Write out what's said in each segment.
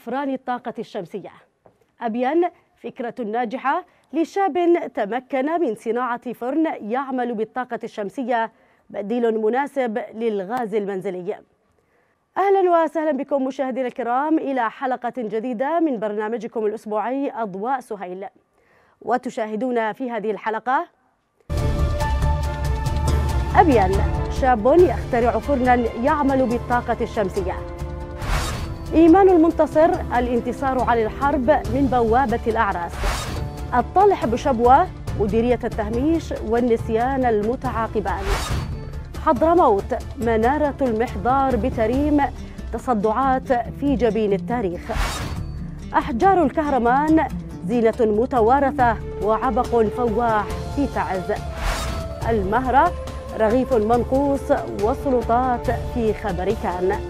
أفران الطاقة الشمسية أبيان فكرة ناجحة لشاب تمكن من صناعة فرن يعمل بالطاقة الشمسية بديل مناسب للغاز المنزلي أهلا وسهلا بكم مشاهدينا الكرام إلى حلقة جديدة من برنامجكم الأسبوعي أضواء سهيل وتشاهدون في هذه الحلقة أبيان شاب يخترع فرنا يعمل بالطاقة الشمسية إيمان المنتصر الانتصار على الحرب من بوابة الأعراس الطالح بشبوة مديرية التهميش والنسيان المتعاقبان حضرموت منارة المحضار بتريم تصدعات في جبين التاريخ أحجار الكهرمان زينة متوارثة وعبق فواح في تعز المهرة رغيف منقوص وسلطات في خبر كان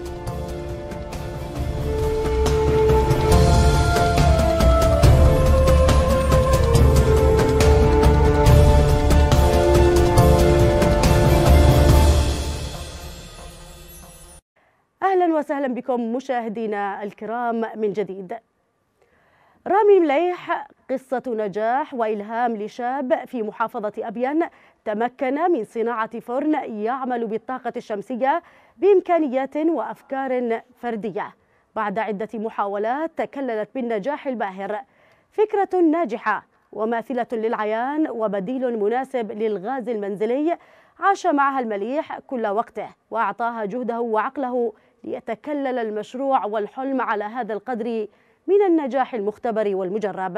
أهلا بكم مشاهدينا الكرام من جديد رامي مليح قصة نجاح وإلهام لشاب في محافظة أبيان تمكن من صناعة فرن يعمل بالطاقة الشمسية بإمكانيات وأفكار فردية بعد عدة محاولات تكللت بالنجاح الباهر فكرة ناجحة وماثلة للعيان وبديل مناسب للغاز المنزلي عاش معها المليح كل وقته وأعطاها جهده وعقله ليتكلل المشروع والحلم على هذا القدر من النجاح المختبر والمجرب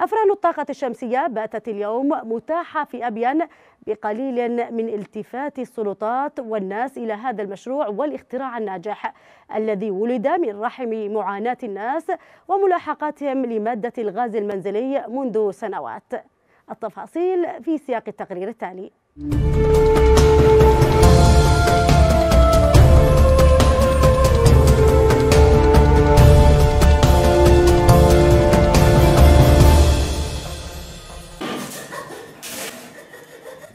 أفران الطاقة الشمسية باتت اليوم متاحة في أبيان بقليل من التفات السلطات والناس إلى هذا المشروع والاختراع الناجح الذي ولد من رحم معاناة الناس وملاحقاتهم لمادة الغاز المنزلي منذ سنوات التفاصيل في سياق التقرير التالي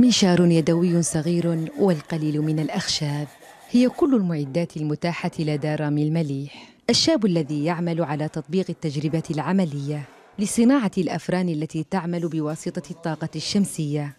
منشار يدوي صغير والقليل من الأخشاب هي كل المعدات المتاحة لدى رامي المليح الشاب الذي يعمل على تطبيق التجربة العملية لصناعة الأفران التي تعمل بواسطة الطاقة الشمسية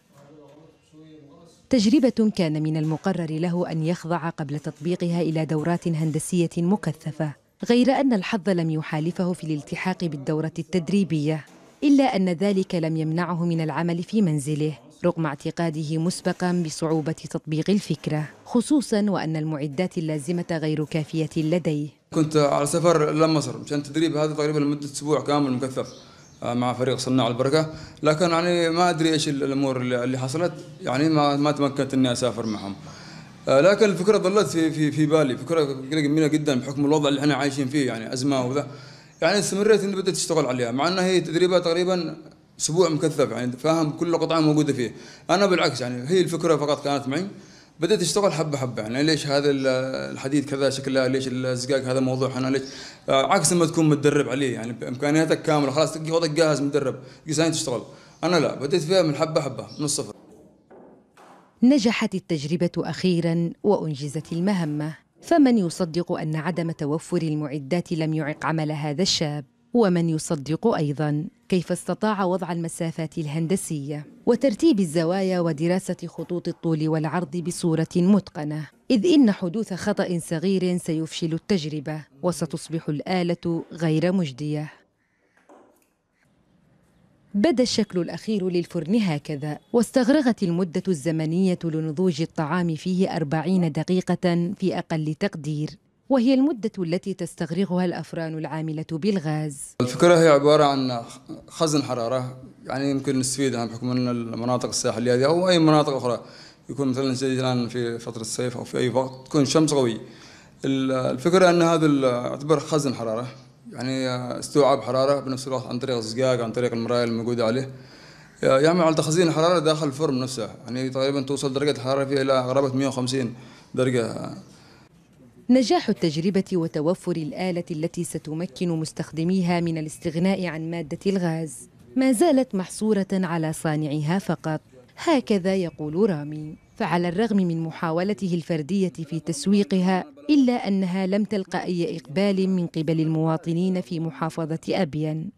تجربة كان من المقرر له أن يخضع قبل تطبيقها إلى دورات هندسية مكثفة غير أن الحظ لم يحالفه في الالتحاق بالدورة التدريبية إلا أن ذلك لم يمنعه من العمل في منزله رغم اعتقاده مسبقا بصعوبة تطبيق الفكرة خصوصا وأن المعدات اللازمة غير كافية لديه كنت على سفر لمصر مشان تدريب هذا تقريبا لمدة أسبوع كامل مكثف آه، مع فريق صناع البركة لكن يعني ما أدري إيش الأمور اللي حصلت يعني ما, ما تمكنت أني أسافر معهم آه، لكن الفكرة ظلت في, في, في بالي فكرة جميلة جدا بحكم الوضع اللي احنا عايشين فيه يعني أزمة وذا يعني استمريت اني بدات اشتغل عليها مع انها هي تدريبات تقريبا اسبوع مكثف يعني فاهم كل قطعه موجوده فيه انا بالعكس يعني هي الفكره فقط كانت معي بدأت اشتغل حبة حبة يعني ليش هذا الحديد كذا شكله ليش الزقاق هذا موضوع أنا ليش آه، عكس ما تكون متدرب عليه يعني بإمكانياتك كاملة خلاص تلقى وضعك جاهز متدرب سنين تشتغل أنا لا بديت فيها من حبة حبة من الصفر نجحت التجربة أخيرا وأنجزت المهمة فمن يصدق أن عدم توفر المعدات لم يعق عمل هذا الشاب ومن يصدق أيضا كيف استطاع وضع المسافات الهندسية وترتيب الزوايا ودراسة خطوط الطول والعرض بصورة متقنة إذ إن حدوث خطأ صغير سيفشل التجربة وستصبح الآلة غير مجدية بدا الشكل الأخير للفرن هكذا واستغرقت المدة الزمنية لنضوج الطعام فيه أربعين دقيقة في أقل تقدير وهي المدة التي تستغرقها الأفران العاملة بالغاز الفكرة هي عبارة عن خزن حرارة يعني يمكن نستفيدها بحكم أن المناطق الساحلية هذه أو أي مناطق أخرى يكون مثلا زي الآن في فترة الصيف أو في أي وقت تكون الشمس قوية الفكرة أن هذا يعتبر خزن حرارة يعني استوعاب حرارة بنفس الوقت عن طريق الزجاج عن طريق المراية الموجودة عليه يعمل يعني على تخزين الحرارة داخل الفرن نفسه يعني تقريبا توصل درجة الحرارة فيها إلى قرابة 150 درجة نجاح التجربة وتوفر الآلة التي ستمكن مستخدميها من الاستغناء عن مادة الغاز ما زالت محصورة على صانعها فقط هكذا يقول رامي فعلى الرغم من محاولته الفردية في تسويقها إلا أنها لم تلق أي إقبال من قبل المواطنين في محافظة أبين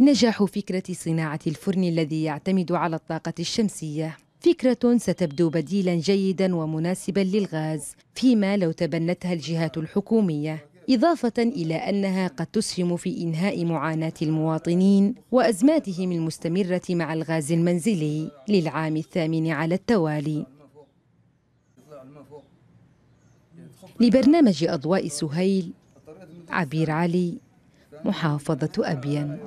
نجاح فكرة صناعة الفرن الذي يعتمد على الطاقة الشمسية فكرة ستبدو بديلا جيدا ومناسبا للغاز فيما لو تبنتها الجهات الحكومية إضافة إلى أنها قد تسهم في إنهاء معاناة المواطنين وأزماتهم المستمرة مع الغاز المنزلي للعام الثامن على التوالي لبرنامج أضواء سهيل عبير علي محافظة أبين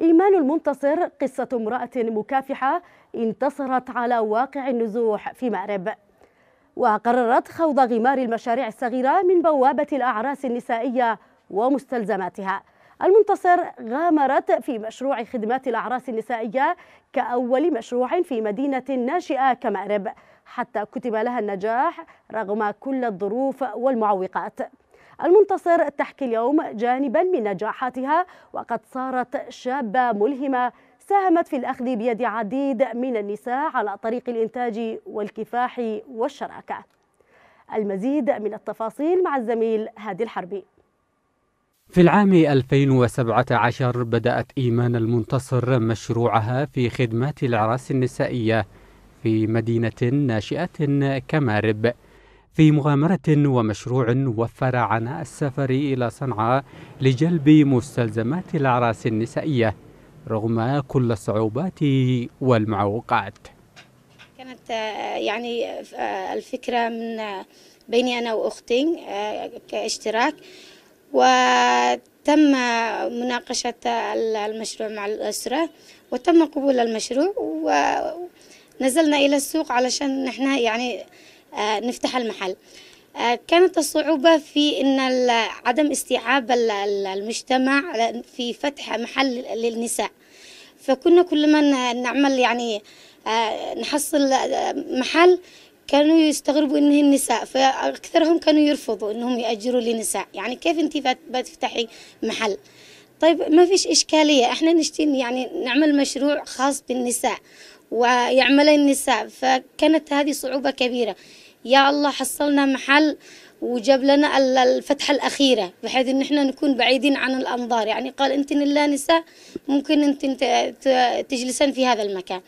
إيمان المنتصر قصة امرأة مكافحة انتصرت على واقع النزوح في مأرب وقررت خوض غمار المشاريع الصغيرة من بوابة الأعراس النسائية ومستلزماتها المنتصر غامرت في مشروع خدمات الأعراس النسائية كأول مشروع في مدينة ناشئة كمأرب حتى كتب لها النجاح رغم كل الظروف والمعوقات المنتصر تحكي اليوم جانبا من نجاحاتها وقد صارت شابة ملهمة ساهمت في الأخذ بيد عديد من النساء على طريق الإنتاج والكفاح والشراكة المزيد من التفاصيل مع الزميل هادي الحربي في العام 2017 بدأت إيمان المنتصر مشروعها في خدمات العراس النسائية في مدينة ناشئة كمارب في مغامرة ومشروع وفر عناء السفر إلى صنعاء لجلب مستلزمات الأعراس النسائية رغم كل الصعوبات والمعوقات كانت آه، يعني آه، الفكرة من آه، بيني أنا وأختي كاشتراك وتم مناقشة المشروع مع الأسرة وتم قبول المشروع ونزلنا إلى السوق علشان نحن يعني آه، نفتح المحل آه، كانت الصعوبة في أن عدم استيعاب المجتمع في فتح محل للنساء فكنا كلما نعمل يعني آه، نحصل محل كانوا يستغربوا انه النساء فاكثرهم كانوا يرفضوا انهم ياجروا لنساء يعني كيف انت بتفتحي محل طيب ما فيش اشكاليه احنا نشتي يعني نعمل مشروع خاص بالنساء ويعمل النساء فكانت هذه صعوبة كبيرة يا الله حصلنا محل وجاب لنا الفتحة الأخيرة بحيث إن إحنا نكون بعيدين عن الأنظار يعني قال أنت لا نساء ممكن أنت تجلسن في هذا المكان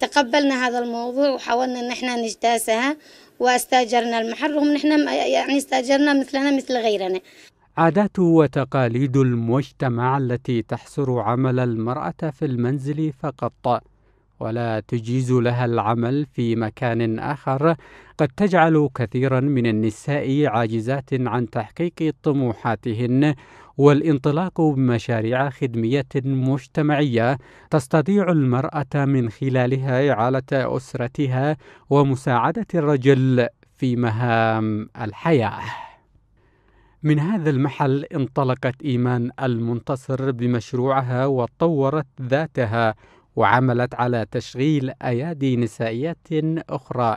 تقبلنا هذا الموضوع وحاولنا إن إحنا نجتاسها واستاجرنا المحل رغم إن إحنا يعني استاجرنا مثلنا مثل غيرنا عادات وتقاليد المجتمع التي تحصر عمل المرأة في المنزل فقط ولا تجيز لها العمل في مكان آخر قد تجعل كثيرا من النساء عاجزات عن تحقيق طموحاتهن والانطلاق بمشاريع خدمية مجتمعية تستطيع المرأة من خلالها إعالة أسرتها ومساعدة الرجل في مهام الحياة. من هذا المحل انطلقت إيمان المنتصر بمشروعها وطورت ذاتها وعملت على تشغيل أيادي نسائية أخرى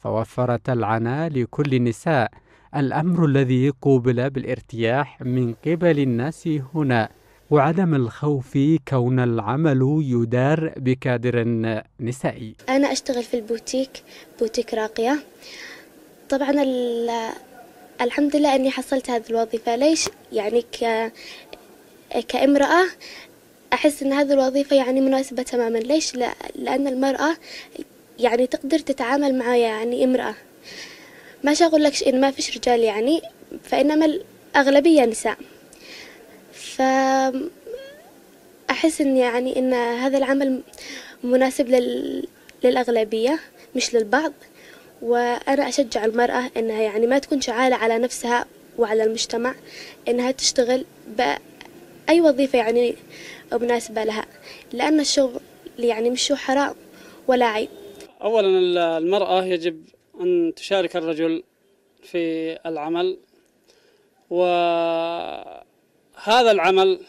فوفرت العناء لكل النساء الأمر الذي قوبل بالارتياح من قبل الناس هنا وعدم الخوف كون العمل يدار بكادر نسائي أنا أشتغل في البوتيك بوتيك راقية طبعا الحمد لله أني حصلت هذه الوظيفة ليش يعني ك... كامرأة أحس أن هذه الوظيفة يعني مناسبة تماما ليش؟ لا لأن المرأة يعني تقدر تتعامل مع يعني امرأة ما أقول لك إن ما فيش رجال يعني فإنما الأغلبية نساء ف أحس إن يعني إن هذا العمل مناسب لل... للأغلبية مش للبعض وأنا أشجع المرأة إنها يعني ما تكون شعالة على نفسها وعلى المجتمع إنها تشتغل بأي وظيفة يعني مناسبة لها لأن الشغل يعني مش حرام ولا عيب أولا المرأة يجب أن تشارك الرجل في العمل وهذا العمل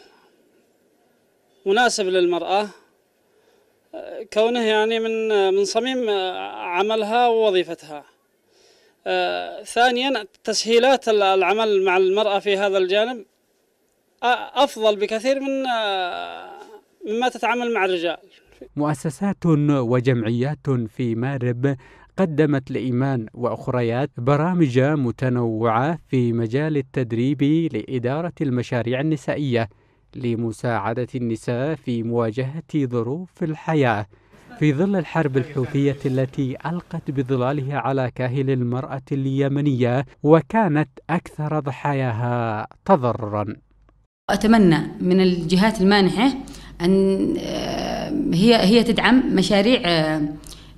مناسب للمرأة كونه يعني من من صميم عملها ووظيفتها آه، ثانيا تسهيلات العمل مع المرأة في هذا الجانب أفضل بكثير من آه، مما تتعامل مع الرجال مؤسسات وجمعيات في مارب قدمت لإيمان وأخريات برامج متنوعة في مجال التدريب لإدارة المشاريع النسائية لمساعدة النساء في مواجهة ظروف الحياة في ظل الحرب الحوثية التي ألقت بظلالها على كاهل المرأة اليمنية وكانت أكثر ضحاياها تضرراً وأتمنى من الجهات المانحة أن آه، هي هي تدعم مشاريع آه،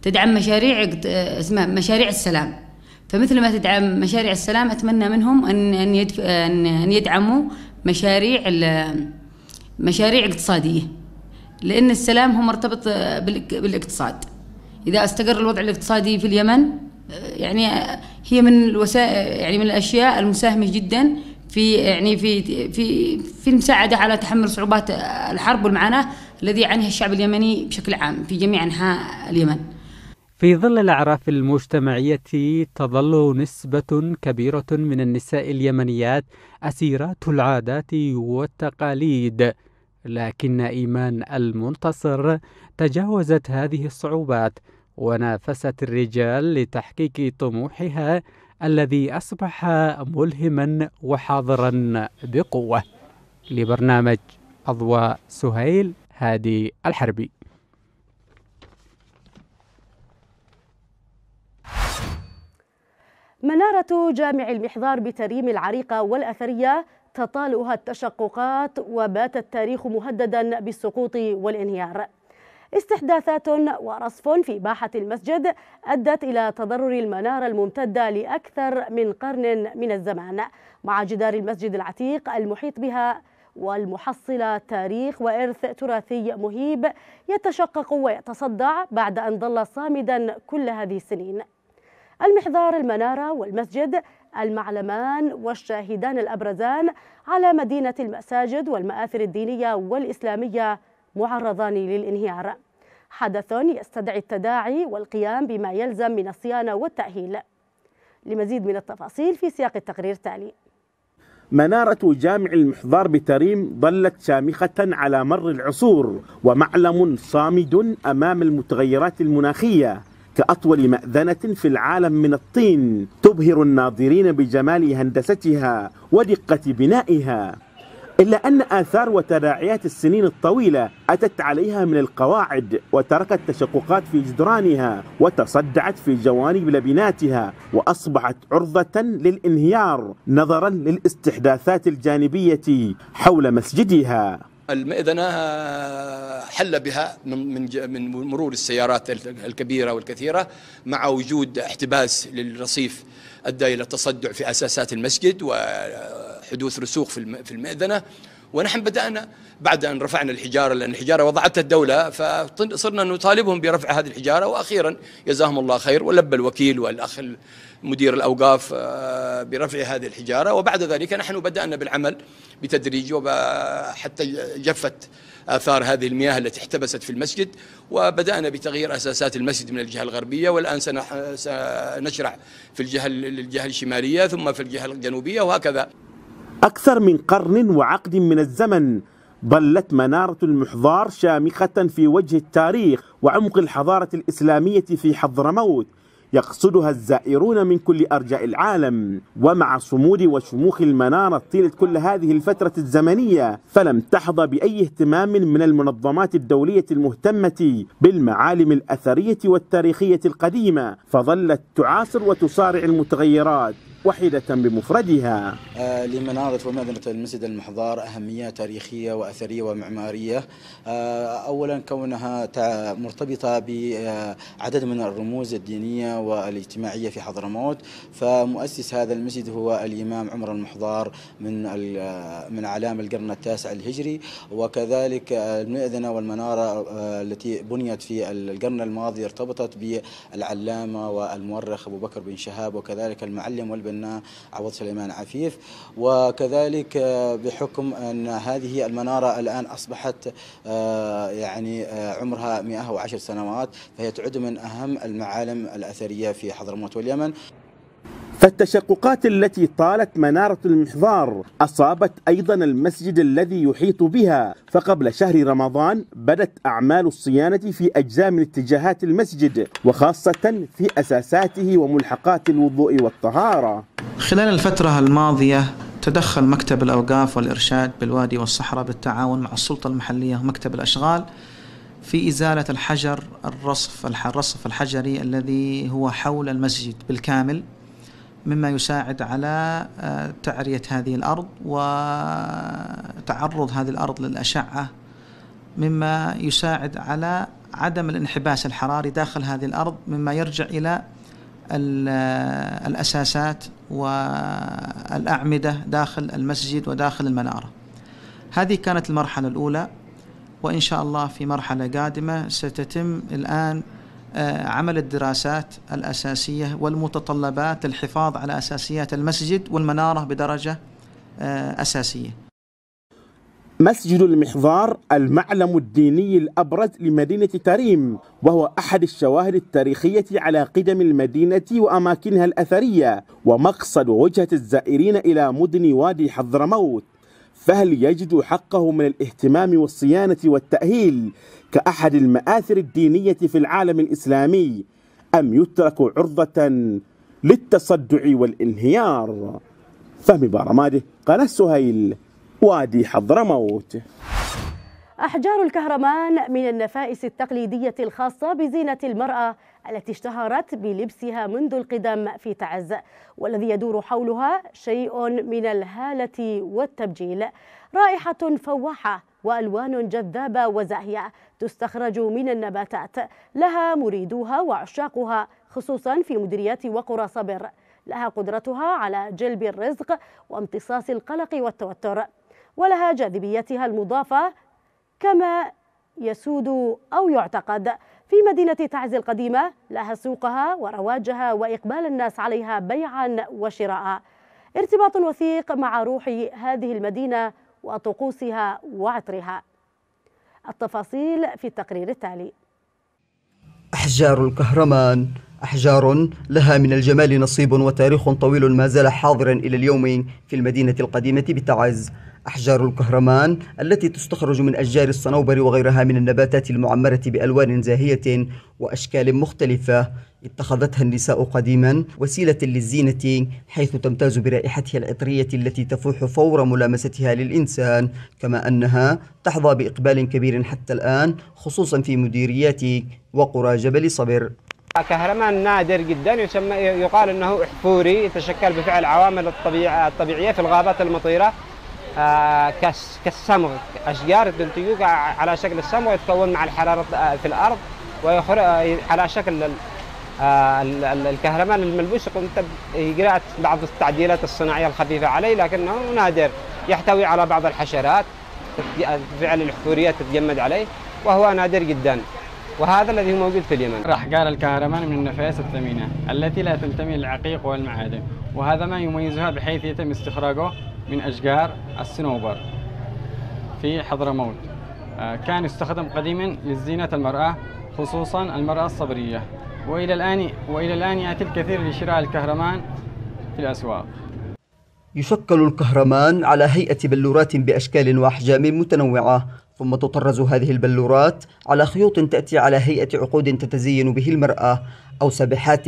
تدعم مشاريع آه، اسمها مشاريع السلام فمثل ما تدعم مشاريع السلام أتمنى منهم أن أن, أن يدعموا مشاريع مشاريع اقتصادية لأن السلام هو مرتبط بالاقتصاد إذا استقر الوضع الاقتصادي في اليمن يعني هي من الوسائل يعني من الأشياء المساهمة جدا في يعني في في في المساعده على تحمل صعوبات الحرب والمعاناه الذي يعانيها الشعب اليمني بشكل عام في جميع انحاء اليمن. في ظل الأعراف المجتمعية تظل نسبة كبيرة من النساء اليمنيات أسيرات العادات والتقاليد لكن إيمان المنتصر تجاوزت هذه الصعوبات ونافست الرجال لتحقيق طموحها الذي أصبح ملهما وحاضرا بقوة لبرنامج أضواء سهيل هادي الحربي منارة جامع المحضار بتريم العريقة والأثرية تطالها التشققات وبات التاريخ مهددا بالسقوط والانهيار استحداثات ورصف في باحة المسجد أدت إلى تضرر المنارة الممتدة لأكثر من قرن من الزمان مع جدار المسجد العتيق المحيط بها والمحصلة تاريخ وإرث تراثي مهيب يتشقق ويتصدع بعد أن ظل صامدا كل هذه السنين المحضار المنارة والمسجد المعلمان والشاهدان الأبرزان على مدينة المساجد والمآثر الدينية والإسلامية معرضان للانهيار حدث يستدعي التداعي والقيام بما يلزم من الصيانة والتأهيل لمزيد من التفاصيل في سياق التقرير التالي منارة جامع المحضار بتريم ظلت شامخة على مر العصور ومعلم صامد أمام المتغيرات المناخية كأطول مأذنة في العالم من الطين تبهر الناظرين بجمال هندستها ودقة بنائها إلا أن آثار وتداعيات السنين الطويلة أتت عليها من القواعد وتركت تشققات في جدرانها وتصدعت في جوانب لبناتها وأصبحت عرضة للانهيار نظرا للاستحداثات الجانبية حول مسجدها المئذنة حل بها من من مرور السيارات الكبيرة والكثيرة مع وجود احتباس للرصيف أدى إلى تصدع في أساسات المسجد وحدوث رسوخ في المئذنة ونحن بدأنا بعد أن رفعنا الحجارة لأن الحجارة وضعتها الدولة فصرنا نطالبهم برفع هذه الحجارة وأخيرا جزاهم الله خير ولبى الوكيل والأخ مدير الأوقاف آه، برفع هذه الحجارة وبعد ذلك نحن بدأنا بالعمل بتدريج حتى جفت آثار هذه المياه التي احتبست في المسجد وبدأنا بتغيير أساسات المسجد من الجهة الغربية والآن سنشرع في الجهة الجهة الشمالية ثم في الجهة الجنوبية وهكذا أكثر من قرن وعقد من الزمن ظلت منارة المحضار شامخة في وجه التاريخ وعمق الحضارة الإسلامية في حضرموت يقصدها الزائرون من كل أرجاء العالم ومع صمود وشموخ المنارة طيلة كل هذه الفترة الزمنية فلم تحظى بأي اهتمام من المنظمات الدولية المهتمة بالمعالم الأثرية والتاريخية القديمة فظلت تعاصر وتصارع المتغيرات واحدة بمفردها آه، لمنارة ومدنة المسجد المحضار أهمية تاريخية وأثرية ومعمارية آه، أولا كونها مرتبطة بعدد من الرموز الدينية والاجتماعية في حضرموت فمؤسس هذا المسجد هو الإمام عمر المحضار من من علام القرن التاسع الهجري وكذلك المئذنة والمنارة آه، التي بنيت في القرن الماضي ارتبطت بالعلامة والمؤرخ أبو بكر بن شهاب وكذلك المعلم والبديع بنا عوض سليمان عفيف وكذلك بحكم أن هذه المنارة الآن أصبحت آه، يعني آه، عمرها 110 سنوات فهي تعد من أهم المعالم الأثرية في حضرموت واليمن فالتشققات التي طالت منارة المحضار أصابت أيضا المسجد الذي يحيط بها فقبل شهر رمضان بدت أعمال الصيانة في أجزاء من اتجاهات المسجد وخاصة في أساساته وملحقات الوضوء والطهارة خلال الفترة الماضية تدخل مكتب الأوقاف والإرشاد بالوادي والصحراء بالتعاون مع السلطة المحلية ومكتب الأشغال في إزالة الحجر الرصف الرصف الحجري الذي هو حول المسجد بالكامل مما يساعد على آه، تعرية هذه الأرض وتعرض هذه الأرض للأشعة مما يساعد على عدم الانحباس الحراري داخل هذه الأرض مما يرجع إلى آه، الأساسات والأعمدة داخل المسجد وداخل المنارة هذه كانت المرحلة الأولى وإن شاء الله في مرحلة قادمة ستتم الآن آه، عمل الدراسات الأساسية والمتطلبات للحفاظ على أساسيات المسجد والمنارة بدرجة آه، أساسية مسجد المحضار المعلم الديني الأبرز لمدينة تريم وهو أحد الشواهد التاريخية على قدم المدينة وأماكنها الأثرية ومقصد وجهة الزائرين إلى مدن وادي حضرموت فهل يجد حقه من الاهتمام والصيانة والتأهيل كأحد المآثر الدينية في العالم الإسلامي أم يترك عرضة للتصدع والانهيار فهم برماده قناة سهيل وادي حضرموت أحجار الكهرمان من النفائس التقليدية الخاصة بزينة المرأة التي اشتهرت بلبسها منذ القدم في تعز والذي يدور حولها شيء من الهالة والتبجيل رائحة فواحة وألوان جذابة وزاهية تستخرج من النباتات لها مريدوها وعشاقها خصوصا في مديريات وقرى صبر لها قدرتها على جلب الرزق وامتصاص القلق والتوتر ولها جاذبيتها المضافة كما يسود أو يعتقد في مدينة تعز القديمة لها سوقها ورواجها وإقبال الناس عليها بيعا وشراء ارتباط وثيق مع روح هذه المدينة وطقوسها وعطرها التفاصيل في التقرير التالي أحجار الكهرمان أحجار لها من الجمال نصيب وتاريخ طويل ما زال حاضرا إلى اليوم في المدينة القديمة بتعز أحجار الكهرمان التي تستخرج من أشجار الصنوبر وغيرها من النباتات المعمرة بألوان زاهية وأشكال مختلفة اتخذتها النساء قديما وسيلة للزينة حيث تمتاز برائحتها العطرية التي تفوح فور ملامستها للإنسان كما أنها تحظى بإقبال كبير حتى الآن خصوصا في مديريات وقرى جبل صبر كهرمان نادر جدا يسمى يقال انه احفوري يتشكل بفعل عوامل الطبيعه الطبيعيه في الغابات المطيره آه، كالسمغ أشجار التلتيوك على شكل السمغ يتكون مع الحرارة آه، في الأرض ويخرج آه، على شكل الكهرباء الملبوس يقوم بإجراء بعض التعديلات الصناعية الخفيفة عليه لكنه نادر يحتوي على بعض الحشرات فعل الحفوريات تتجمد عليه وهو نادر جدا وهذا الذي موجود في اليمن أحجار الكهرمان من النفايات الثمينة التي لا تنتمي للعقيق والمعادن وهذا ما يميزها بحيث يتم استخراجه من أشجار الصنوبر في حضرموت آه، كان يستخدم قديما لزينة المرأة خصوصا المرأة الصبرية وإلى الآن وإلى الآن يأتي الكثير لشراء الكهرمان في الأسواق يشكل الكهرمان على هيئة بلورات بأشكال وأحجام متنوعة ثم تطرز هذه البلورات على خيوط تأتي على هيئة عقود تتزين به المرأة أو سبحات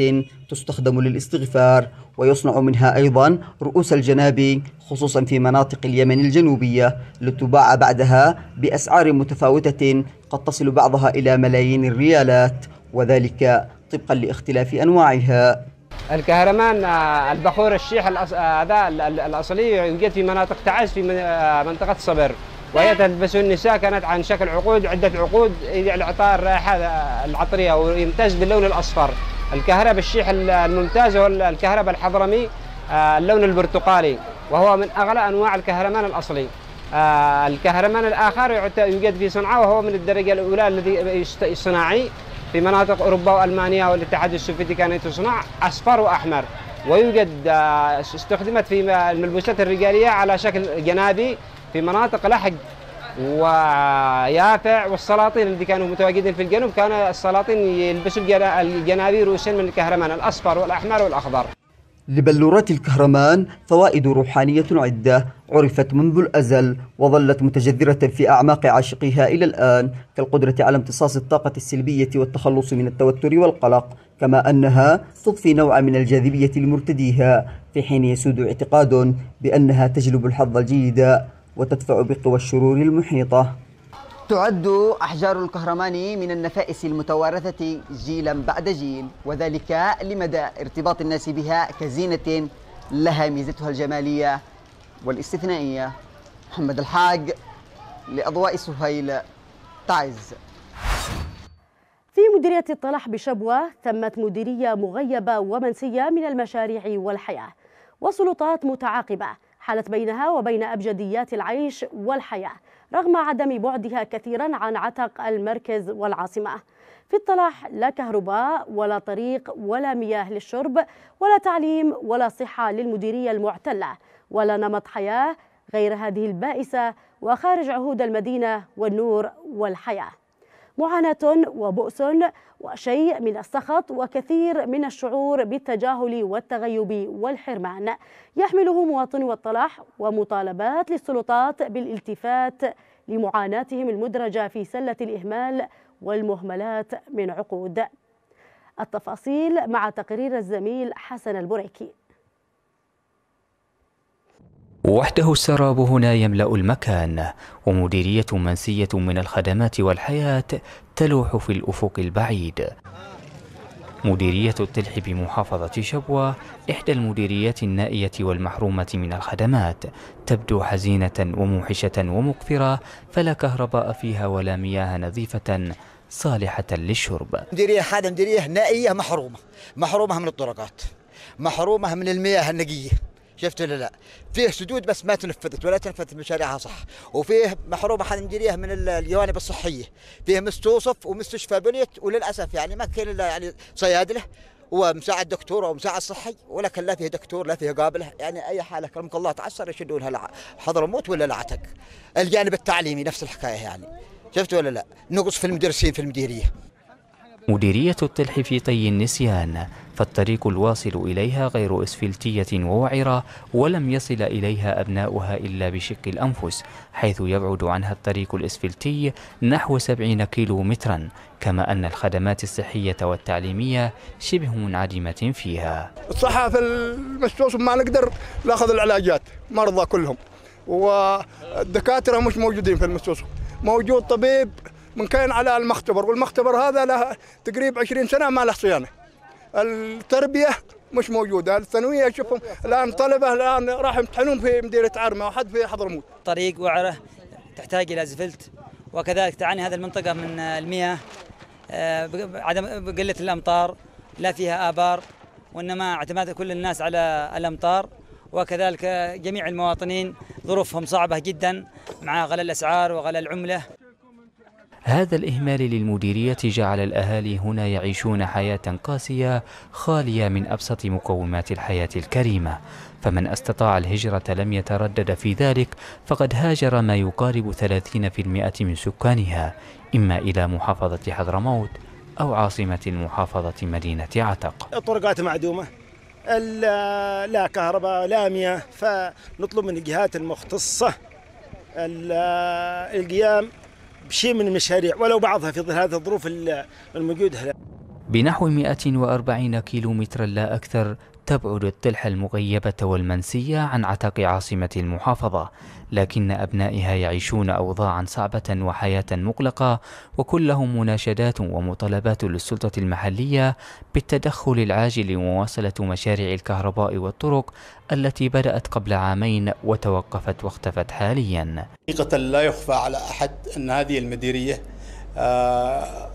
تستخدم للاستغفار ويصنع منها أيضا رؤوس الجنابي خصوصا في مناطق اليمن الجنوبية لتباع بعدها بأسعار متفاوتة قد تصل بعضها إلى ملايين الريالات وذلك طبقا لاختلاف أنواعها الكهرمان آه، البخور الشيح آه، هذا الأصلي يوجد في مناطق تعز في آه، منطقة صبر وهي تلبسه النساء كانت عن شكل عقود عدة عقود يجعل إعطاء الرائحة العطرية ويمتاز باللون الأصفر الكهرباء الشيح الممتاز هو الكهرباء الحضرمي آه، اللون البرتقالي وهو من أغلى أنواع الكهرمان الأصلي آه، الكهرمان الآخر يوجد في صنعاء وهو من الدرجة الأولى الذي صناعي في مناطق أوروبا وألمانيا والاتحاد السوفيتي كانت تصنع أصفر وأحمر ويوجد آه، استخدمت في الملبوسات الرجالية على شكل جنابي في مناطق لحج ويافع والسلاطين اللي كانوا متواجدين في الجنوب كان السلاطين يلبسوا الجنابير والسن من الكهرمان الأصفر والأحمر والأخضر لبلورات الكهرمان فوائد روحانية عدة عرفت منذ الأزل وظلت متجذرة في أعماق عاشقها إلى الآن كالقدرة على امتصاص الطاقة السلبية والتخلص من التوتر والقلق كما أنها تضفي نوع من الجاذبية لمرتديها في حين يسود اعتقاد بأنها تجلب الحظ الجيد وتدفع بقوى الشرور المحيطة تعد أحجار الكهرمان من النفائس المتوارثة جيلا بعد جيل وذلك لمدى ارتباط الناس بها كزينة لها ميزتها الجمالية والاستثنائية محمد الحاج لأضواء سهيل تعز في مديرية الطلح بشبوة تمت مديرية مغيبة ومنسية من المشاريع والحياة وسلطات متعاقبة حالت بينها وبين أبجديات العيش والحياة رغم عدم بعدها كثيرا عن عتق المركز والعاصمة في الطلاح لا كهرباء ولا طريق ولا مياه للشرب ولا تعليم ولا صحة للمديرية المعتلة ولا نمط حياة غير هذه البائسة وخارج عهود المدينة والنور والحياة معاناة وبؤس وشيء من السخط وكثير من الشعور بالتجاهل والتغيب والحرمان يحمله مواطنو الطلاح ومطالبات للسلطات بالالتفات لمعاناتهم المدرجة في سلة الإهمال والمهملات من عقود التفاصيل مع تقرير الزميل حسن البريكي وحده السراب هنا يملا المكان ومديريه منسيه من الخدمات والحياه تلوح في الافق البعيد مديريه التلح بمحافظه شبوه احدى المديريات النائيه والمحرومه من الخدمات تبدو حزينه وموحشه ومقفره فلا كهرباء فيها ولا مياه نظيفه صالحه للشرب مديريه حاده مديريه نائيه محرومه محرومه من الطرقات محرومه من المياه النقيه شفت ولا لا؟ فيه سدود بس ما تنفذت ولا تنفذت مشاريعها صح، وفيه محرومه حنجريه من الجوانب الصحيه، فيه مستوصف ومستشفى بنيت وللاسف يعني ما كان الا يعني صيادله ومساعد دكتور او مساعد صحي ولكن لا فيه دكتور لا فيه قابله يعني اي حاله كرمك الله تعسر يشدونها حضرموت ولا العتق. الجانب التعليمي نفس الحكايه يعني. شفت ولا لا؟ نقص في المدرسين في المديريه. مديرية التلح في طي النسيان فالطريق الواصل إليها غير إسفلتية ووعرة ولم يصل إليها أبناؤها إلا بشق الأنفس حيث يبعد عنها الطريق الإسفلتي نحو 70 كيلو مترا كما أن الخدمات الصحية والتعليمية شبه منعدمة فيها الصحة في المستوصف ما نقدر ناخذ العلاجات مرضى كلهم والدكاترة مش موجودين في المستوصف موجود طبيب من كان على المختبر والمختبر هذا له تقريب 20 سنه ما له صيانه التربيه مش موجوده الثانويه شوفهم الان طلبه الان راح يمتحنون في مديريه عرمه وحد في حضرموت طريق وعره تحتاج الى زفلت وكذلك تعاني هذه المنطقه من المياه آه، عدم قله الامطار لا فيها ابار وانما اعتماد كل الناس على الامطار وكذلك جميع المواطنين ظروفهم صعبه جدا مع غلاء الاسعار وغلاء العمله هذا الإهمال للمديرية جعل الأهالي هنا يعيشون حياة قاسية خالية من أبسط مقومات الحياة الكريمة فمن استطاع الهجرة لم يتردد في ذلك فقد هاجر ما يقارب 30% من سكانها إما إلى محافظة حضرموت أو عاصمة المحافظة مدينة عتق الطرقات معدومة لا كهرباء لا مياه فنطلب من الجهات المختصة القيام بشيء من المشاريع ولو بعضها في ظل هذه الظروف الموجودة بنحو 140 كيلومترا لا أكثر تبعد التلح المغيبة والمنسية عن عتق عاصمة المحافظة لكن أبنائها يعيشون أوضاعا صعبة وحياة مقلقة وكلهم مناشدات ومطالبات للسلطة المحلية بالتدخل العاجل ومواصلة مشاريع الكهرباء والطرق التي بدأت قبل عامين وتوقفت واختفت حاليا حقيقة لا يخفى على أحد أن هذه المديرية آه،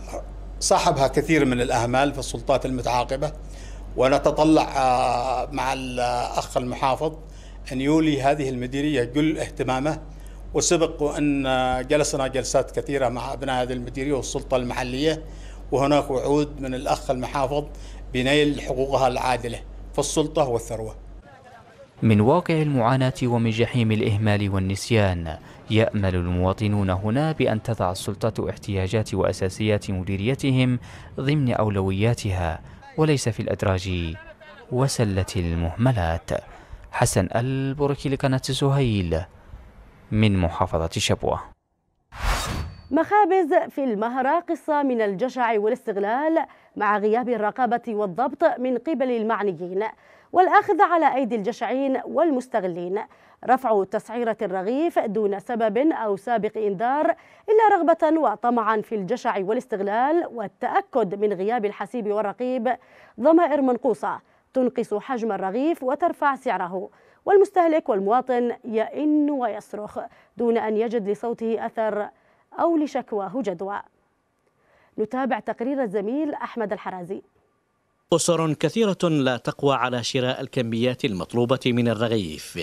صاحبها كثير من الأهمال في السلطات المتعاقبة ونتطلع آه، مع الأخ المحافظ أن يولي هذه المديرية كل اهتمامه وسبق وأن جلسنا جلسات كثيرة مع أبناء هذه المديرية والسلطة المحلية وهناك وعود من الأخ المحافظ بنيل حقوقها العادلة في السلطة والثروة من واقع المعاناة ومن جحيم الإهمال والنسيان يأمل المواطنون هنا بأن تضع السلطة احتياجات وأساسيات مديريتهم ضمن أولوياتها وليس في الأدراج وسلة المهملات حسن البركي لقناة سهيل من محافظة شبوة مخابز في المهرة قصة من الجشع والاستغلال مع غياب الرقابة والضبط من قبل المعنيين والأخذ على أيدي الجشعين والمستغلين رفع تسعيرة الرغيف دون سبب أو سابق إنذار إلا رغبة وطمعا في الجشع والاستغلال والتأكد من غياب الحسيب والرقيب ضمائر منقوصة تنقص حجم الرغيف وترفع سعره والمستهلك والمواطن يئن ويصرخ دون أن يجد لصوته أثر أو لشكواه جدوى نتابع تقرير الزميل أحمد الحرازي أسر كثيرة لا تقوى على شراء الكميات المطلوبة من الرغيف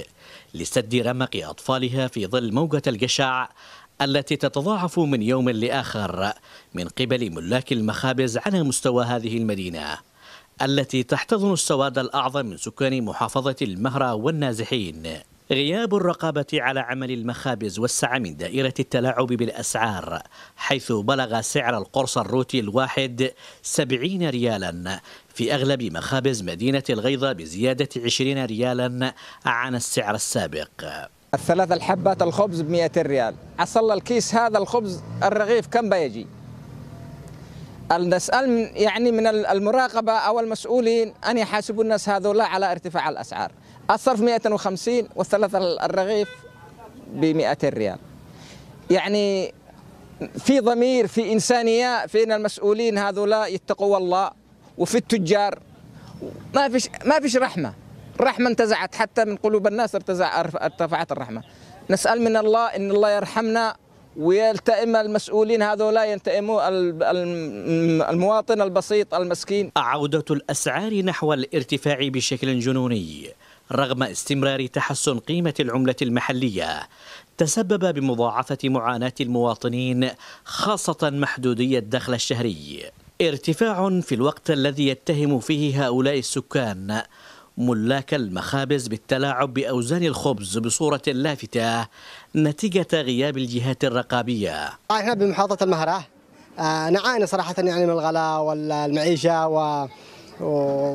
لسد رمق أطفالها في ظل موجة الجشع التي تتضاعف من يوم لآخر من قبل ملاك المخابز على مستوى هذه المدينة التي تحتضن السواد الأعظم من سكان محافظة المهرة والنازحين غياب الرقابة على عمل المخابز والسعى من دائرة التلاعب بالأسعار حيث بلغ سعر القرص الروتي الواحد 70 ريالا في أغلب مخابز مدينة الغيضة بزيادة 20 ريالا عن السعر السابق الثلاث الحبات الخبز ب 100 ريال أصل الكيس هذا الخبز الرغيف كم بيجي نسأل يعني من المراقبة أو المسؤولين أن يحاسبوا الناس هذولا على ارتفاع الأسعار الصرف 150 والثلاث الرغيف ب 200 ريال يعني في ضمير في إنسانية فينا المسؤولين هذولا يتقوا الله وفي التجار ما فيش ما فيش رحمة الرحمة انتزعت حتى من قلوب الناس ارتفعت الرحمة نسأل من الله إن الله يرحمنا ويلتئم المسؤولين هذولا ينتئموا المواطن البسيط المسكين عودة الأسعار نحو الارتفاع بشكل جنوني رغم استمرار تحسن قيمة العملة المحلية تسبب بمضاعفة معاناة المواطنين خاصة محدودي الدخل الشهري ارتفاع في الوقت الذي يتهم فيه هؤلاء السكان ملاك المخابز بالتلاعب بأوزان الخبز بصورة لافتة نتيجة غياب الجهات الرقابية احنا بمحافظة المهرة آه، نعاني صراحة يعني من الغلاء والمعيشة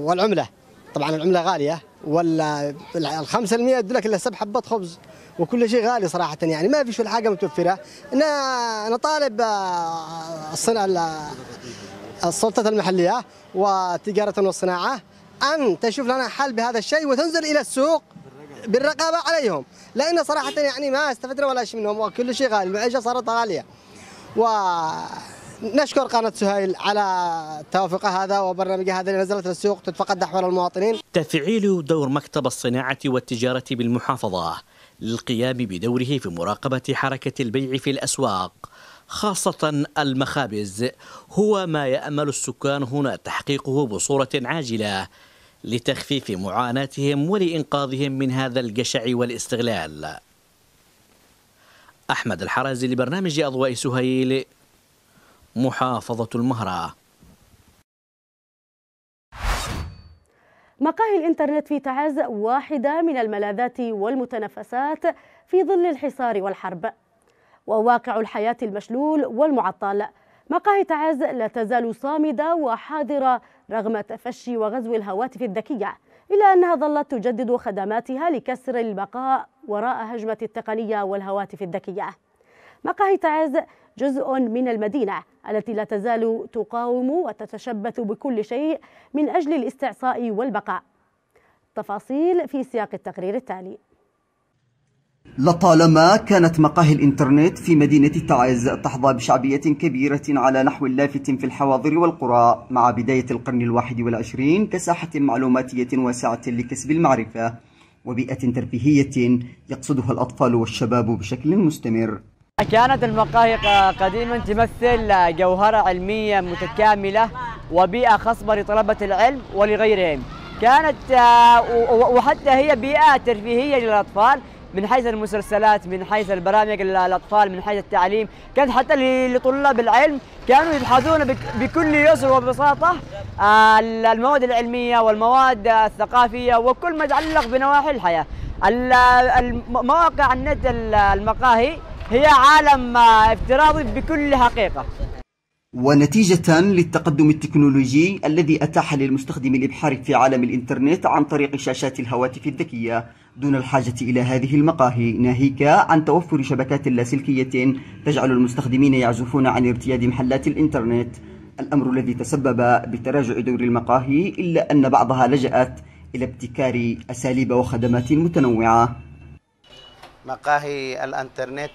والعملة طبعا العمله غاليه ولا ال 5% يدوا لك الا سبع حبات خبز وكل شيء غالي صراحه يعني ما في شو الحاجه متوفره انا نطالب آه، الصناعه السلطات المحليه وتجاره والصناعه ان تشوف لنا حل بهذا الشيء وتنزل الى السوق بالرقابه عليهم لان صراحه يعني ما استفدنا ولا شيء منهم وكل شيء غالي المعيشه صارت غاليه و نشكر قناة سهيل على توافقها هذا وبرنامج هذا اللي نزلت للسوق تتفقد أحوال المواطنين تفعيل دور مكتب الصناعة والتجارة بالمحافظة للقيام بدوره في مراقبة حركة البيع في الأسواق خاصة المخابز هو ما يأمل السكان هنا تحقيقه بصورة عاجلة لتخفيف معاناتهم ولإنقاذهم من هذا الجشع والاستغلال أحمد الحرازي لبرنامج أضواء سهيل محافظة المهرة مقاهي الإنترنت في تعز واحدة من الملاذات والمتنفسات في ظل الحصار والحرب وواقع الحياة المشلول والمعطل مقاهي تعز لا تزال صامدة وحاضرة رغم تفشي وغزو الهواتف الذكية إلا أنها ظلت تجدد خدماتها لكسر البقاء وراء هجمة التقنية والهواتف الذكية مقاهي تعز جزء من المدينة التي لا تزال تقاوم وتتشبث بكل شيء من أجل الاستعصاء والبقاء تفاصيل في سياق التقرير التالي لطالما كانت مقاهي الإنترنت في مدينة تعز تحظى بشعبية كبيرة على نحو لافت في الحواضر والقرى مع بداية القرن الواحد والعشرين كساحة معلوماتية واسعة لكسب المعرفة وبيئة ترفيهية يقصدها الأطفال والشباب بشكل مستمر كانت المقاهي قديما تمثل جوهرة علمية متكاملة وبيئة خصبة لطلبة العلم ولغيرهم كانت آه، وحتى هي بيئة ترفيهية للأطفال من حيث المسلسلات من حيث البرامج للأطفال من حيث التعليم كانت حتى لطلاب العلم كانوا يبحثون بكل يسر وبساطة آه، المواد العلمية والمواد الثقافية وكل ما يتعلق بنواحي الحياة المواقع النت المقاهي هي عالم افتراضي بكل حقيقة ونتيجة للتقدم التكنولوجي الذي أتاح للمستخدم الإبحار في عالم الإنترنت عن طريق شاشات الهواتف الذكية دون الحاجة إلى هذه المقاهي ناهيك عن توفر شبكات لاسلكية تجعل المستخدمين يعزفون عن ارتياد محلات الإنترنت الأمر الذي تسبب بتراجع دور المقاهي إلا أن بعضها لجأت إلى ابتكار أساليب وخدمات متنوعة مقاهي الإنترنت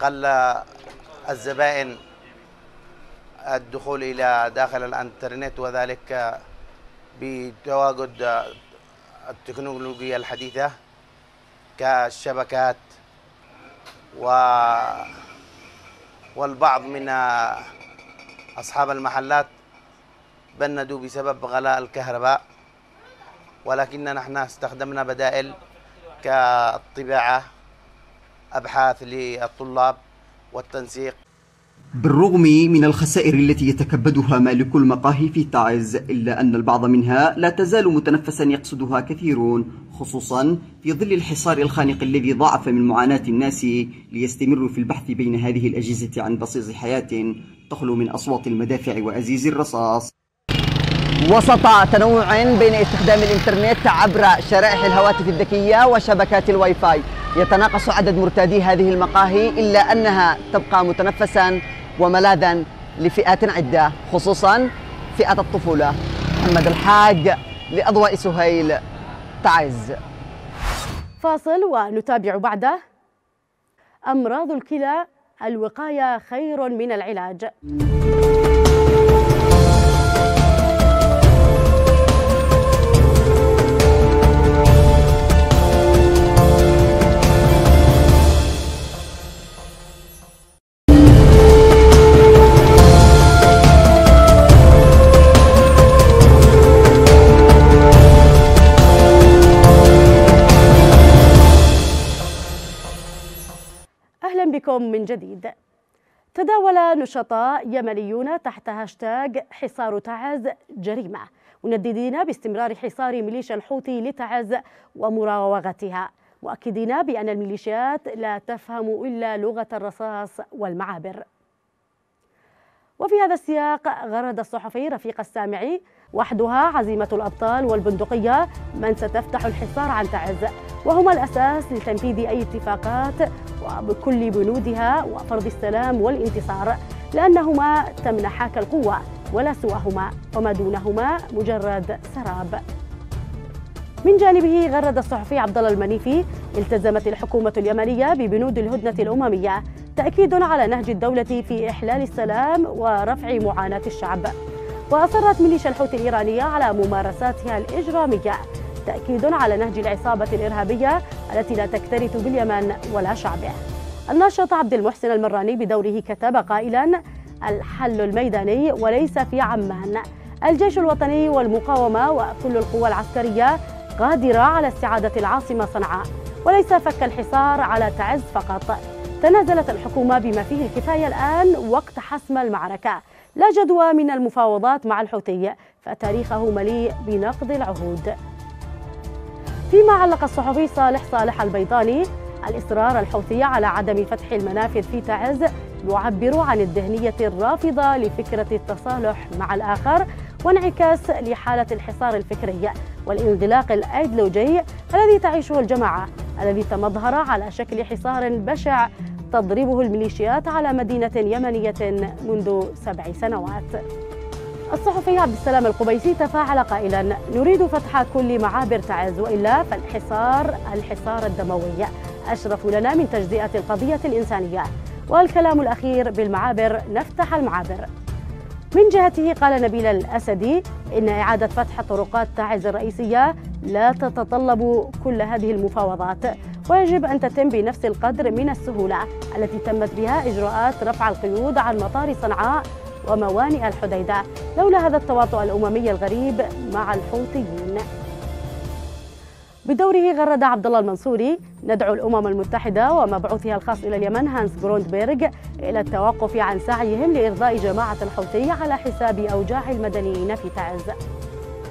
قل الزبائن الدخول إلى داخل الانترنت وذلك بتواجد التكنولوجيا الحديثة كالشبكات و والبعض من أصحاب المحلات بندوا بسبب غلاء الكهرباء ولكن نحن استخدمنا بدائل كالطباعة أبحاث للطلاب والتنسيق بالرغم من الخسائر التي يتكبدها مالك المقاهي في تعز إلا أن البعض منها لا تزال متنفسا يقصدها كثيرون خصوصا في ظل الحصار الخانق الذي ضاعف من معاناة الناس ليستمروا في البحث بين هذه الأجهزة عن بصيص حياة تخلو من أصوات المدافع وأزيز الرصاص وسط تنوع بين استخدام الإنترنت عبر شرائح الهواتف الذكية وشبكات الواي فاي يتناقص عدد مرتادي هذه المقاهي إلا أنها تبقى متنفسا وملاذا لفئات عدة خصوصا فئة الطفولة محمد الحاج لأضواء سهيل تعز فاصل ونتابع بعده أمراض الكلى الوقاية خير من العلاج اليوم من جديد تداول نشطاء يمنيون تحت هاشتاغ حصار تعز جريمة منددين باستمرار حصار ميليشيا الحوثي لتعز ومراوغتها مؤكدين بأن الميليشيات لا تفهم إلا لغة الرصاص والمعابر وفي هذا السياق غرد الصحفي رفيق السامعي وحدها عزيمة الأبطال والبندقية من ستفتح الحصار عن تعز وهما الأساس لتنفيذ أي اتفاقات وبكل بنودها وفرض السلام والانتصار لأنهما تمنحاك القوة ولا سواهما وما دونهما مجرد سراب من جانبه غرد الصحفي عبد الله المنيفي التزمت الحكومة اليمنية ببنود الهدنة الأممية تأكيد على نهج الدولة في إحلال السلام ورفع معاناة الشعب وأصرت ميليشيا الحوثي الإيرانية على ممارساتها الإجرامية تأكيد على نهج العصابة الإرهابية التي لا تكترث باليمن ولا شعبه الناشط عبد المحسن المراني بدوره كتب قائلا الحل الميداني وليس في عمان الجيش الوطني والمقاومة وكل القوى العسكرية قادرة على استعادة العاصمة صنعاء وليس فك الحصار على تعز فقط تنازلت الحكومة بما فيه الكفاية الآن وقت حسم المعركة لا جدوى من المفاوضات مع الحوثي فتاريخه مليء بنقد العهود فيما علق الصحفي صالح صالح البيضاني الإصرار الحوثي على عدم فتح المنافذ في تعز يعبر عن الذهنية الرافضة لفكرة التصالح مع الآخر وانعكاس لحالة الحصار الفكري والانزلاق الأيديولوجي الذي تعيشه الجماعة الذي تمظهر على شكل حصار بشع تضربه الميليشيات على مدينة يمنية منذ سبع سنوات الصحفي عبد السلام القبيسي تفاعل قائلا نريد فتح كل معابر تعز وإلا فالحصار الحصار الدموي أشرف لنا من تجزئة القضية الإنسانية والكلام الأخير بالمعابر نفتح المعابر من جهته قال نبيل الأسدي إن إعادة فتح طرقات تعز الرئيسية لا تتطلب كل هذه المفاوضات ويجب أن تتم بنفس القدر من السهولة التي تمت بها إجراءات رفع القيود عن مطار صنعاء وموانئ الحديدة لولا هذا التواطؤ الأممي الغريب مع الحوثيين بدوره غرد عبد الله المنصوري ندعو الأمم المتحدة ومبعوثها الخاص إلى اليمن هانس جروندبيرغ إلى التوقف عن سعيهم لإرضاء جماعة الحوثي على حساب أوجاع المدنيين في تعز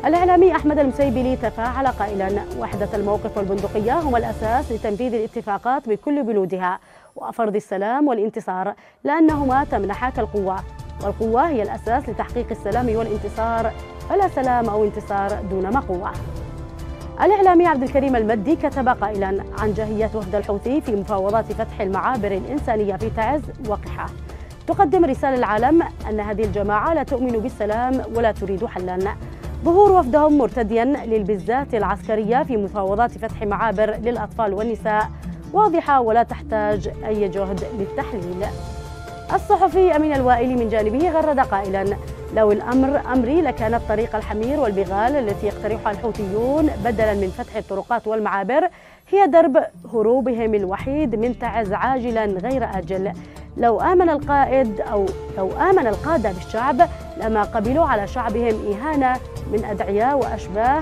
الإعلامي أحمد المسيبلي تفاعل قائلا وحدة الموقف والبندقية هما الأساس لتنفيذ الاتفاقات بكل بنودها وفرض السلام والانتصار لأنهما تمنحك القوة والقوة هي الأساس لتحقيق السلام والانتصار فلا سلام أو انتصار دونما قوة الإعلامي عبد الكريم المدي كتب قائلا عن جاهية وفد الحوثي في مفاوضات فتح المعابر الإنسانية في تعز وقحة تقدم رسالة العالم أن هذه الجماعة لا تؤمن بالسلام ولا تريد حلا ظهور وفدهم مرتديا للبزات العسكرية في مفاوضات فتح معابر للأطفال والنساء واضحة ولا تحتاج أي جهد للتحليل الصحفي أمين الوائلي من جانبه غرد قائلا لو الأمر أمري لكانت طريق الحمير والبغال التي يقترحها الحوثيون بدلا من فتح الطرقات والمعابر هي درب هروبهم الوحيد من تعز عاجلا غير آجل لو آمن القائد أو لو آمن القادة بالشعب لما قبلوا على شعبهم إهانة من أدعياء وأشباه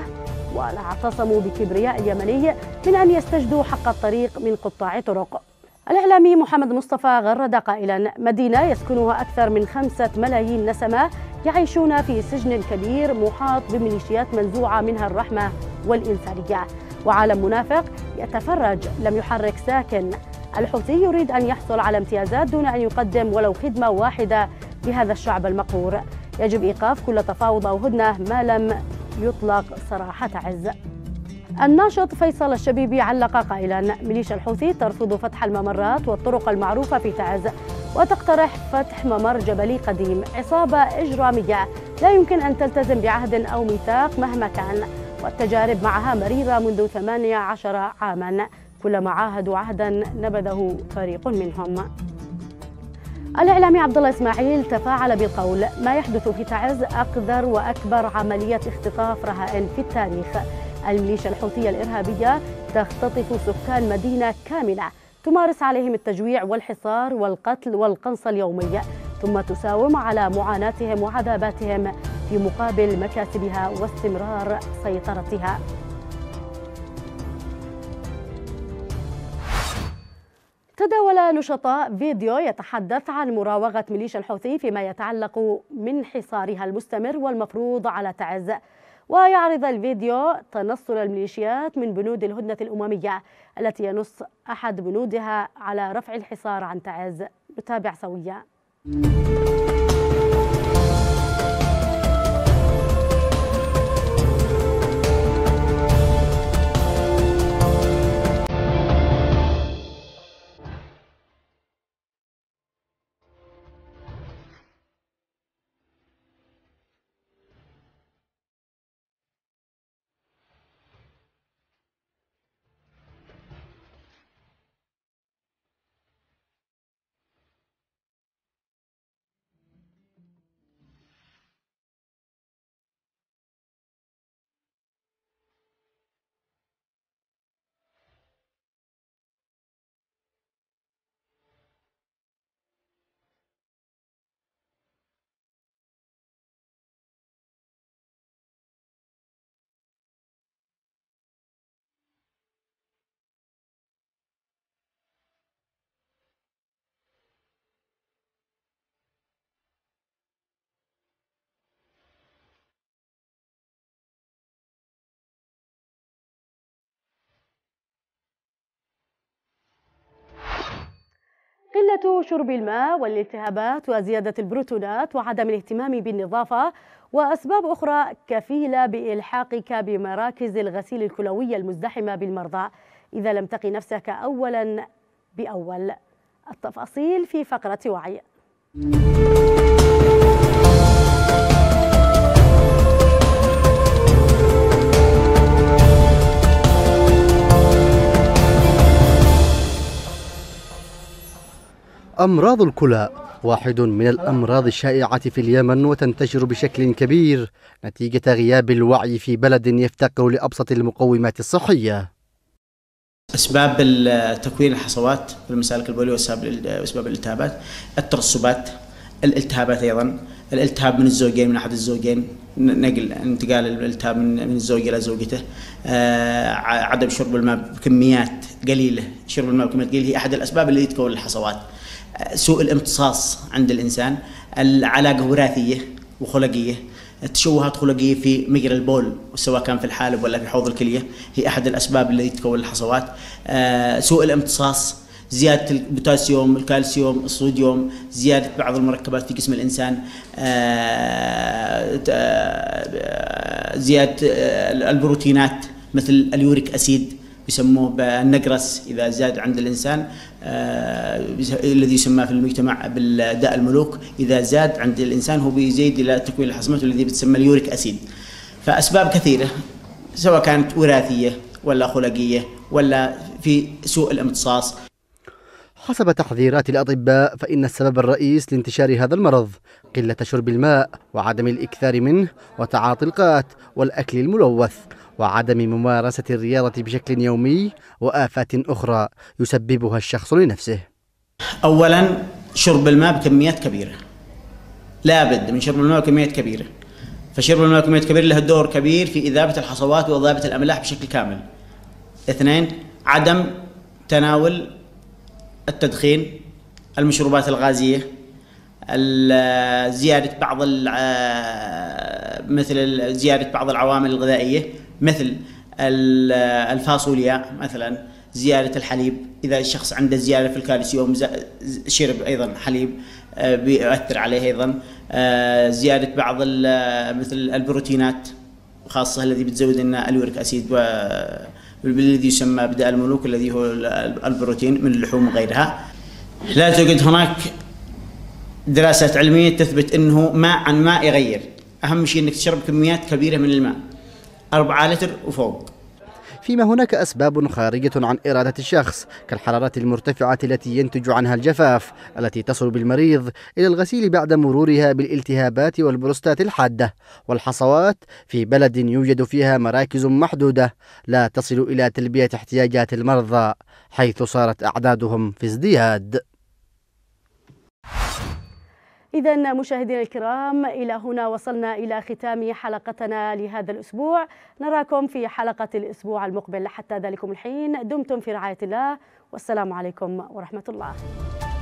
ولا اعتصموا بكبرياء اليمني من أن يستجدوا حق الطريق من قطاع طرق الإعلامي محمد مصطفى غرد قائلا مدينة يسكنها أكثر من خمسة ملايين نسمة يعيشون في سجن كبير محاط بميليشيات منزوعة منها الرحمة والإنسانية وعالم منافق يتفرج لم يحرك ساكن الحوثي يريد أن يحصل على امتيازات دون أن يقدم ولو خدمة واحدة لهذا الشعب المقهور يجب إيقاف كل تفاوض أو هدنة ما لم يطلق سراح تعز الناشط فيصل الشبيبي علق قائلا ميليشيا الحوثي ترفض فتح الممرات والطرق المعروفة في تعز وتقترح فتح ممر جبلي قديم عصابة إجرامية لا يمكن أن تلتزم بعهد أو ميثاق مهما كان والتجارب معها مريرة منذ 18 عاما كلما عاهدوا عهدا نبذه فريق منهم الإعلامي عبد الله إسماعيل تفاعل بالقول ما يحدث في تعز أقدر وأكبر عملية اختطاف رهائن في التاريخ الميليشيا الحوثية الإرهابية تختطف سكان مدينة كاملة تمارس عليهم التجويع والحصار والقتل والقنص اليومي ثم تساوم على معاناتهم وعذاباتهم في مقابل مكاسبها واستمرار سيطرتها تداول نشطاء فيديو يتحدث عن مراوغة ميليشيا الحوثي فيما يتعلق من حصارها المستمر والمفروض على تعز ويعرض الفيديو تنصل الميليشيات من بنود الهدنة الأممية التي ينص أحد بنودها على رفع الحصار عن تعز نتابع سويا قلة شرب الماء والالتهابات وزيادة البروتونات وعدم الاهتمام بالنظافة وأسباب أخرى كفيلة بإلحاقك بمراكز الغسيل الكلوية المزدحمة بالمرضى إذا لم تقي نفسك أولا بأول التفاصيل في فقرة وعي. أمراض الكلى واحد من الأمراض الشائعة في اليمن وتنتشر بشكل كبير نتيجة غياب الوعي في بلد يفتقر لأبسط المقومات الصحية أسباب تكوين الحصوات في المسالك البولية وأسباب الالتهابات الترسبات الالتهابات أيضا الالتهاب من الزوجين من أحد الزوجين نقل انتقال الالتهاب من الزوج إلى زوجته آه، عدم شرب الماء بكميات قليلة شرب الماء بكميات قليلة هي أحد الأسباب اللي تكون الحصوات سوء الامتصاص عند الانسان العلاقه وراثيه وخلقيه التشوهات خلقيه في مجرى البول سواء كان في الحالب ولا في حوض الكليه هي احد الاسباب التي تكون الحصوات آه، سوء الامتصاص زياده البوتاسيوم الكالسيوم الصوديوم زياده بعض المركبات في جسم الانسان آه، آه، زياده البروتينات مثل اليوريك اسيد يسموه بالنقرس اذا زاد عند الانسان آه، الذي يسمى في المجتمع بالداء الملوك اذا زاد عند الانسان هو بيزيد الى تكوين الحصمات الذي بتسمى اليوريك اسيد فاسباب كثيره سواء كانت وراثيه ولا خلقيه ولا في سوء الامتصاص حسب تحذيرات الأطباء فإن السبب الرئيس لانتشار هذا المرض قلة شرب الماء وعدم الإكثار منه وتعاطي القات والأكل الملوث وعدم ممارسة الرياضة بشكل يومي وآفات أخرى يسببها الشخص لنفسه أولا شرب الماء بكميات كبيرة لابد من شرب الماء بكميات كبيرة فشرب الماء بكميات كبيرة له دور كبير في إذابة الحصوات وإذابة الأملاح بشكل كامل اثنين عدم تناول التدخين المشروبات الغازية زيادة بعض آه، مثل زيادة بعض العوامل الغذائية مثل الفاصوليا مثلا زيادة الحليب إذا الشخص عنده زيادة في الكالسيوم شرب أيضا حليب آه، بيؤثر عليه أيضا آه، زيادة بعض مثل البروتينات خاصة الذي بتزود لنا اليوريك أسيد والذي يسمى بداء الملوك الذي هو البروتين من اللحوم وغيرها لا توجد هناك دراسات علمية تثبت أنه ماء عن ماء يغير أهم شيء أنك تشرب كميات كبيرة من الماء 4 لتر وفوق فيما هناك أسباب خارجة عن إرادة الشخص كالحرارة المرتفعة التي ينتج عنها الجفاف التي تصل بالمريض إلى الغسيل بعد مرورها بالالتهابات والبروستات الحادة والحصوات في بلد يوجد فيها مراكز محدودة لا تصل إلى تلبية احتياجات المرضى حيث صارت أعدادهم في ازدياد إذا مشاهدينا الكرام إلى هنا وصلنا إلى ختام حلقتنا لهذا الأسبوع نراكم في حلقة الأسبوع المقبل حتى ذلكم الحين دمتم في رعاية الله والسلام عليكم ورحمة الله